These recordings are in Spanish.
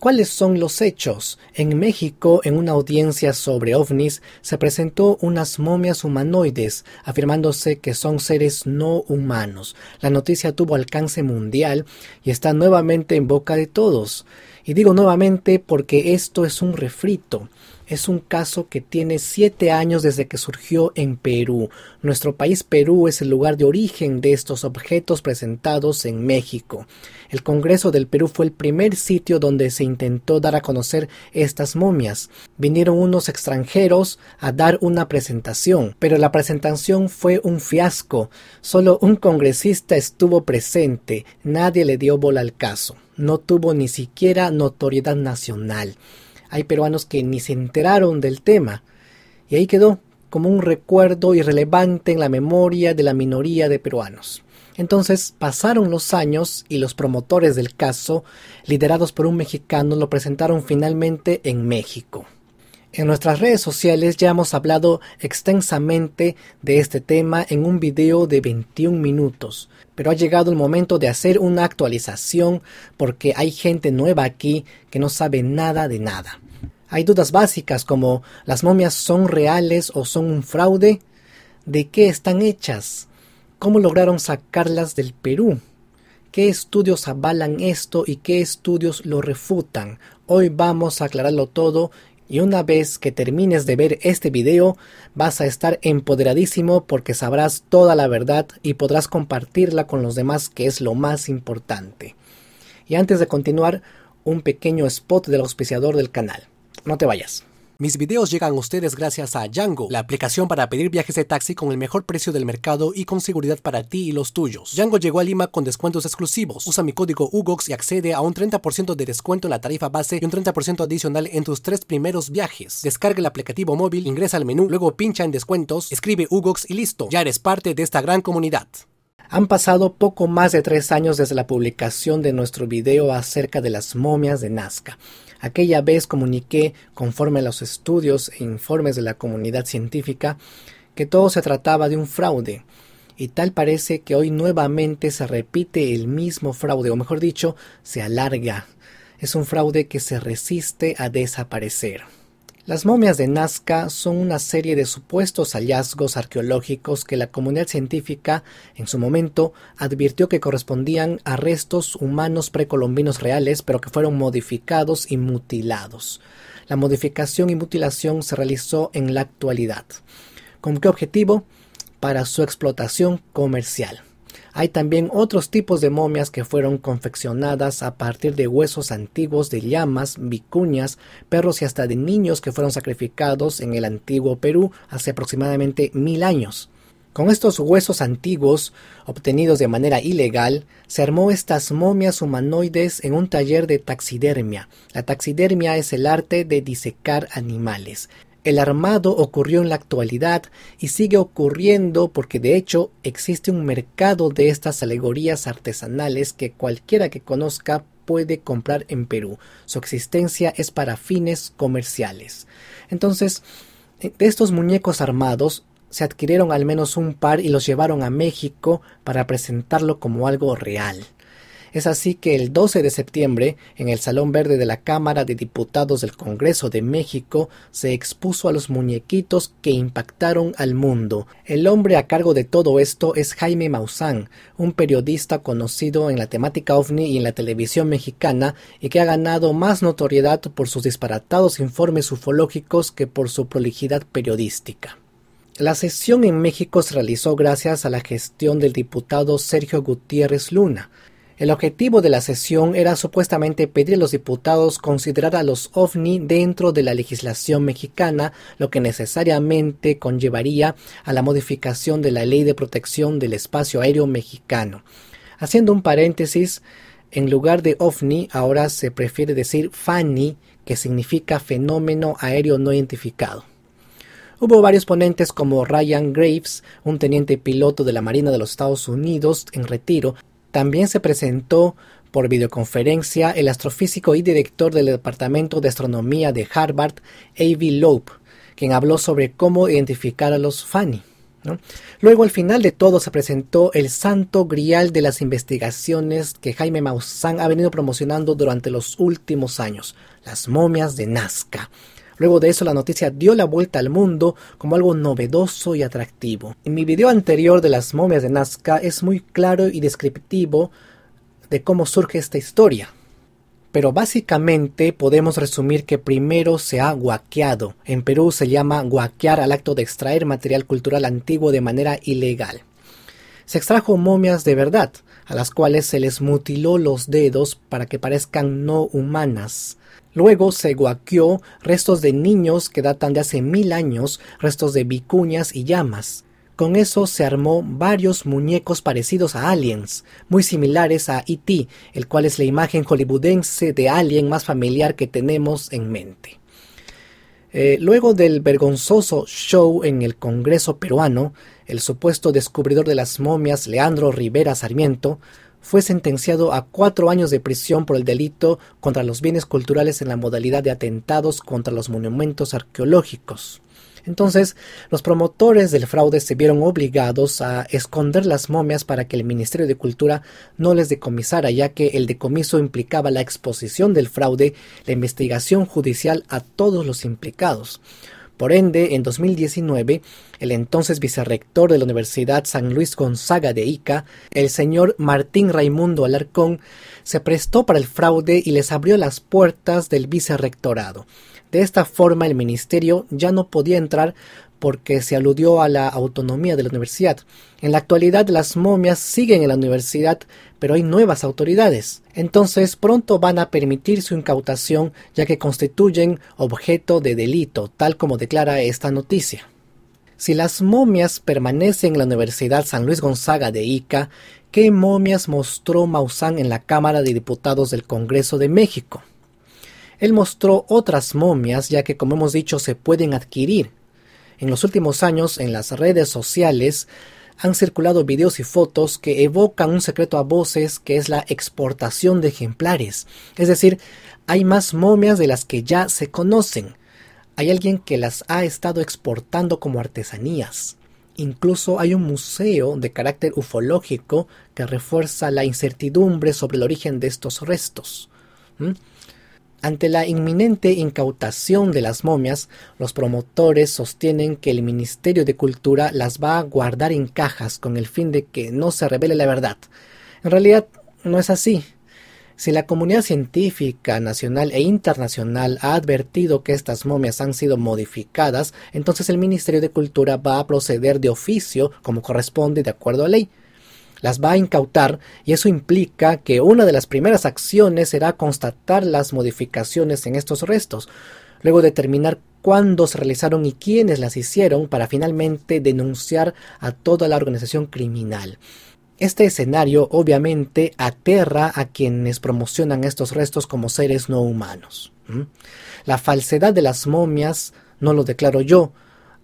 ¿Cuáles son los hechos? En México, en una audiencia sobre ovnis, se presentó unas momias humanoides, afirmándose que son seres no humanos. La noticia tuvo alcance mundial y está nuevamente en boca de todos. Y digo nuevamente porque esto es un refrito. Es un caso que tiene siete años desde que surgió en Perú. Nuestro país Perú es el lugar de origen de estos objetos presentados en México. El Congreso del Perú fue el primer sitio donde se intentó dar a conocer estas momias. Vinieron unos extranjeros a dar una presentación, pero la presentación fue un fiasco. Solo un congresista estuvo presente. Nadie le dio bola al caso no tuvo ni siquiera notoriedad nacional. Hay peruanos que ni se enteraron del tema. Y ahí quedó como un recuerdo irrelevante en la memoria de la minoría de peruanos. Entonces pasaron los años y los promotores del caso, liderados por un mexicano, lo presentaron finalmente en México. En nuestras redes sociales ya hemos hablado extensamente de este tema en un video de 21 minutos, pero ha llegado el momento de hacer una actualización porque hay gente nueva aquí que no sabe nada de nada. Hay dudas básicas como ¿las momias son reales o son un fraude? ¿De qué están hechas? ¿Cómo lograron sacarlas del Perú? ¿Qué estudios avalan esto y qué estudios lo refutan? Hoy vamos a aclararlo todo y una vez que termines de ver este video, vas a estar empoderadísimo porque sabrás toda la verdad y podrás compartirla con los demás, que es lo más importante. Y antes de continuar, un pequeño spot del auspiciador del canal. No te vayas. Mis videos llegan a ustedes gracias a Django, la aplicación para pedir viajes de taxi con el mejor precio del mercado y con seguridad para ti y los tuyos. Django llegó a Lima con descuentos exclusivos. Usa mi código UGOX y accede a un 30% de descuento en la tarifa base y un 30% adicional en tus tres primeros viajes. Descarga el aplicativo móvil, ingresa al menú, luego pincha en descuentos, escribe UGOX y listo. Ya eres parte de esta gran comunidad. Han pasado poco más de tres años desde la publicación de nuestro video acerca de las momias de Nazca. Aquella vez comuniqué, conforme a los estudios e informes de la comunidad científica, que todo se trataba de un fraude. Y tal parece que hoy nuevamente se repite el mismo fraude, o mejor dicho, se alarga. Es un fraude que se resiste a desaparecer. Las momias de Nazca son una serie de supuestos hallazgos arqueológicos que la comunidad científica en su momento advirtió que correspondían a restos humanos precolombinos reales, pero que fueron modificados y mutilados. La modificación y mutilación se realizó en la actualidad. ¿Con qué objetivo? Para su explotación comercial. Hay también otros tipos de momias que fueron confeccionadas a partir de huesos antiguos de llamas, vicuñas, perros y hasta de niños que fueron sacrificados en el antiguo Perú hace aproximadamente mil años. Con estos huesos antiguos, obtenidos de manera ilegal, se armó estas momias humanoides en un taller de taxidermia. La taxidermia es el arte de disecar animales. El armado ocurrió en la actualidad y sigue ocurriendo porque de hecho existe un mercado de estas alegorías artesanales que cualquiera que conozca puede comprar en Perú. Su existencia es para fines comerciales. Entonces, de estos muñecos armados se adquirieron al menos un par y los llevaron a México para presentarlo como algo real. Es así que el 12 de septiembre, en el Salón Verde de la Cámara de Diputados del Congreso de México, se expuso a los muñequitos que impactaron al mundo. El hombre a cargo de todo esto es Jaime Maussan, un periodista conocido en la temática ovni y en la televisión mexicana y que ha ganado más notoriedad por sus disparatados informes ufológicos que por su prolijidad periodística. La sesión en México se realizó gracias a la gestión del diputado Sergio Gutiérrez Luna, el objetivo de la sesión era supuestamente pedir a los diputados considerar a los ovni dentro de la legislación mexicana, lo que necesariamente conllevaría a la modificación de la Ley de Protección del Espacio Aéreo Mexicano. Haciendo un paréntesis, en lugar de ovni ahora se prefiere decir FANI, que significa fenómeno aéreo no identificado. Hubo varios ponentes como Ryan Graves, un teniente piloto de la Marina de los Estados Unidos en retiro, también se presentó por videoconferencia el astrofísico y director del Departamento de Astronomía de Harvard, A.B. Loeb, quien habló sobre cómo identificar a los Fani. Luego, al final de todo, se presentó el santo grial de las investigaciones que Jaime Maussan ha venido promocionando durante los últimos años, las momias de Nazca. Luego de eso la noticia dio la vuelta al mundo como algo novedoso y atractivo. En mi video anterior de las momias de Nazca es muy claro y descriptivo de cómo surge esta historia. Pero básicamente podemos resumir que primero se ha guaqueado. En Perú se llama guaquear al acto de extraer material cultural antiguo de manera ilegal. Se extrajo momias de verdad, a las cuales se les mutiló los dedos para que parezcan no humanas. Luego se guaqueó restos de niños que datan de hace mil años, restos de vicuñas y llamas. Con eso se armó varios muñecos parecidos a aliens, muy similares a E.T., el cual es la imagen hollywoodense de alien más familiar que tenemos en mente. Eh, luego del vergonzoso show en el Congreso peruano, el supuesto descubridor de las momias Leandro Rivera Sarmiento fue sentenciado a cuatro años de prisión por el delito contra los bienes culturales en la modalidad de atentados contra los monumentos arqueológicos. Entonces, los promotores del fraude se vieron obligados a esconder las momias para que el Ministerio de Cultura no les decomisara, ya que el decomiso implicaba la exposición del fraude, la investigación judicial a todos los implicados. Por ende, en 2019, el entonces vicerrector de la Universidad San Luis Gonzaga de Ica, el señor Martín Raimundo Alarcón, se prestó para el fraude y les abrió las puertas del vicerrectorado. De esta forma, el ministerio ya no podía entrar porque se aludió a la autonomía de la universidad. En la actualidad las momias siguen en la universidad, pero hay nuevas autoridades. Entonces pronto van a permitir su incautación ya que constituyen objeto de delito, tal como declara esta noticia. Si las momias permanecen en la Universidad San Luis Gonzaga de Ica, ¿qué momias mostró Maussan en la Cámara de Diputados del Congreso de México? Él mostró otras momias ya que, como hemos dicho, se pueden adquirir, en los últimos años, en las redes sociales, han circulado videos y fotos que evocan un secreto a voces que es la exportación de ejemplares. Es decir, hay más momias de las que ya se conocen. Hay alguien que las ha estado exportando como artesanías. Incluso hay un museo de carácter ufológico que refuerza la incertidumbre sobre el origen de estos restos. ¿Mm? Ante la inminente incautación de las momias, los promotores sostienen que el Ministerio de Cultura las va a guardar en cajas con el fin de que no se revele la verdad. En realidad, no es así. Si la comunidad científica nacional e internacional ha advertido que estas momias han sido modificadas, entonces el Ministerio de Cultura va a proceder de oficio como corresponde de acuerdo a ley las va a incautar y eso implica que una de las primeras acciones será constatar las modificaciones en estos restos, luego determinar cuándo se realizaron y quiénes las hicieron para finalmente denunciar a toda la organización criminal. Este escenario obviamente aterra a quienes promocionan estos restos como seres no humanos. La falsedad de las momias no lo declaro yo,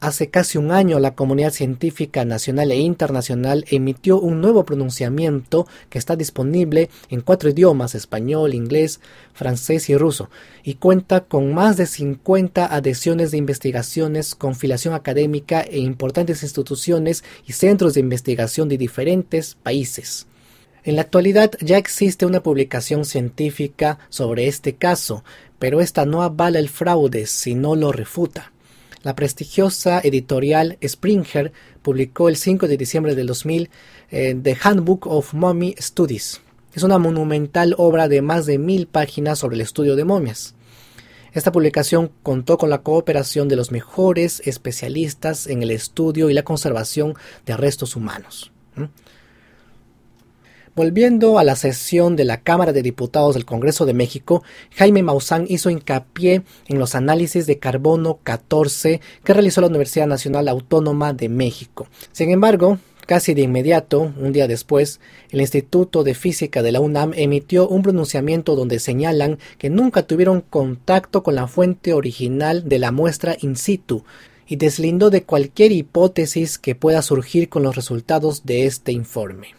Hace casi un año la comunidad científica nacional e internacional emitió un nuevo pronunciamiento que está disponible en cuatro idiomas, español, inglés, francés y ruso, y cuenta con más de 50 adhesiones de investigaciones con académica e importantes instituciones y centros de investigación de diferentes países. En la actualidad ya existe una publicación científica sobre este caso, pero esta no avala el fraude, sino lo refuta. La prestigiosa editorial Springer publicó el 5 de diciembre del 2000 eh, The Handbook of Mummy Studies. Es una monumental obra de más de mil páginas sobre el estudio de momias. Esta publicación contó con la cooperación de los mejores especialistas en el estudio y la conservación de restos humanos. Volviendo a la sesión de la Cámara de Diputados del Congreso de México, Jaime Maussan hizo hincapié en los análisis de carbono 14 que realizó la Universidad Nacional Autónoma de México. Sin embargo, Casi de inmediato, un día después, el Instituto de Física de la UNAM emitió un pronunciamiento donde señalan que nunca tuvieron contacto con la fuente original de la muestra in situ y deslindó de cualquier hipótesis que pueda surgir con los resultados de este informe.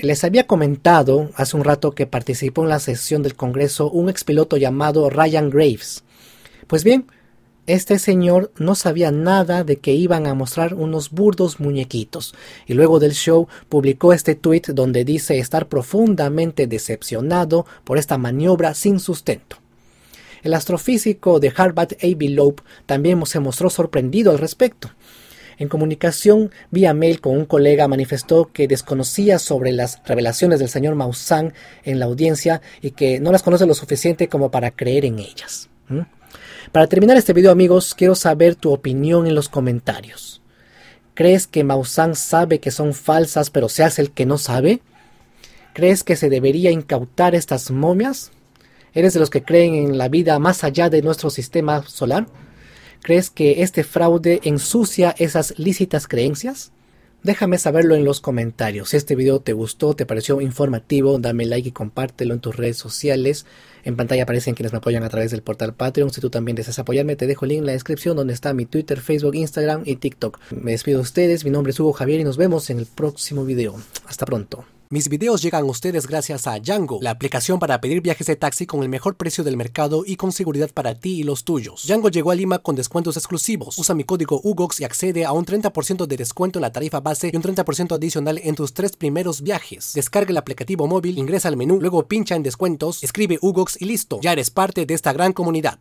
Les había comentado hace un rato que participó en la sesión del Congreso un expiloto llamado Ryan Graves. Pues bien, este señor no sabía nada de que iban a mostrar unos burdos muñequitos, y luego del show publicó este tweet donde dice estar profundamente decepcionado por esta maniobra sin sustento. El astrofísico de Harvard, A.B. Loeb, también se mostró sorprendido al respecto. En comunicación vía mail con un colega manifestó que desconocía sobre las revelaciones del señor Maussan en la audiencia y que no las conoce lo suficiente como para creer en ellas. ¿Mm? Para terminar este video amigos, quiero saber tu opinión en los comentarios. ¿Crees que Maussan sabe que son falsas pero se hace el que no sabe? ¿Crees que se debería incautar estas momias? ¿Eres de los que creen en la vida más allá de nuestro sistema solar? ¿Crees que este fraude ensucia esas lícitas creencias? Déjame saberlo en los comentarios. Si este video te gustó, te pareció informativo, dame like y compártelo en tus redes sociales. En pantalla aparecen quienes me apoyan a través del portal Patreon. Si tú también deseas apoyarme, te dejo el link en la descripción donde está mi Twitter, Facebook, Instagram y TikTok. Me despido de ustedes, mi nombre es Hugo Javier y nos vemos en el próximo video. Hasta pronto. Mis videos llegan a ustedes gracias a Django, la aplicación para pedir viajes de taxi con el mejor precio del mercado y con seguridad para ti y los tuyos. Django llegó a Lima con descuentos exclusivos. Usa mi código UGOX y accede a un 30% de descuento en la tarifa base y un 30% adicional en tus tres primeros viajes. Descarga el aplicativo móvil, ingresa al menú, luego pincha en descuentos, escribe UGOX y listo. Ya eres parte de esta gran comunidad.